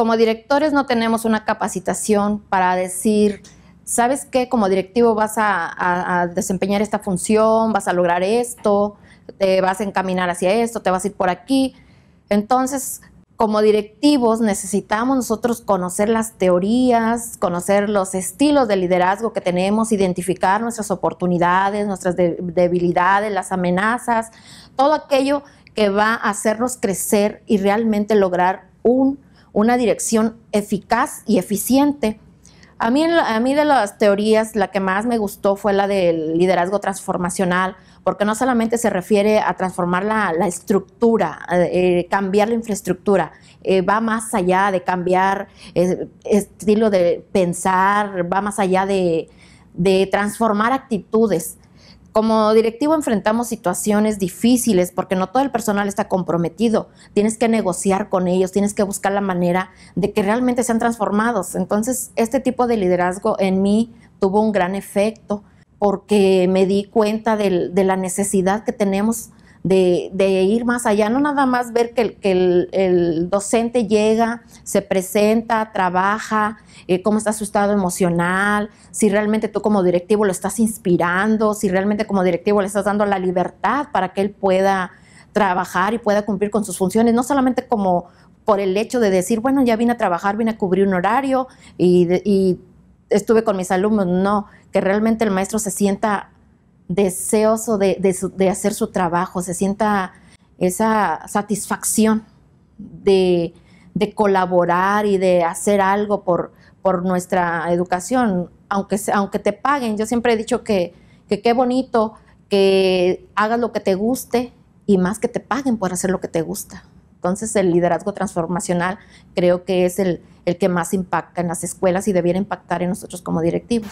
como directores no tenemos una capacitación para decir, ¿sabes qué? Como directivo vas a, desempeñar esta función, vas a lograr esto, te vas a encaminar hacia esto, te vas a ir por aquí. Entonces, como directivos necesitamos nosotros conocer las teorías, conocer los estilos de liderazgo que tenemos, identificar nuestras oportunidades, nuestras debilidades, las amenazas, todo aquello que va a hacernos crecer y realmente lograr un una dirección eficaz y eficiente. A mí, a mí de las teorías, la que más me gustó fue la del liderazgo transformacional, porque no solamente se refiere a transformar la, estructura, eh, eh, cambiar la infraestructura, eh, va más allá de cambiar estilo de pensar, va más allá de transformar actitudes. Como directivo enfrentamos situaciones difíciles porque no todo el personal está comprometido. Tienes que negociar con ellos, tienes que buscar la manera de que realmente sean transformados. Entonces, este tipo de liderazgo en mí tuvo un gran efecto porque me di cuenta de, la necesidad que tenemos de, ir más allá, no nada más ver que, el, docente llega, se presenta, trabaja, eh, cómo está su estado emocional, si realmente tú como directivo lo estás inspirando, si realmente como directivo le estás dando la libertad para que él pueda trabajar y pueda cumplir con sus funciones, no solamente como por el hecho de decir, bueno, ya vine a trabajar, vine a cubrir un horario y, y estuve con mis alumnos, no, que realmente el maestro se sienta deseoso de, hacer su trabajo, se sienta esa satisfacción de, colaborar y de hacer algo por, nuestra educación, aunque, aunque te paguen. Yo siempre he dicho que, qué bonito que hagas lo que te guste y más que te paguen por hacer lo que te gusta. Entonces el liderazgo transformacional creo que es el, el que más impacta en las escuelas y debiera impactar en nosotros como directivos.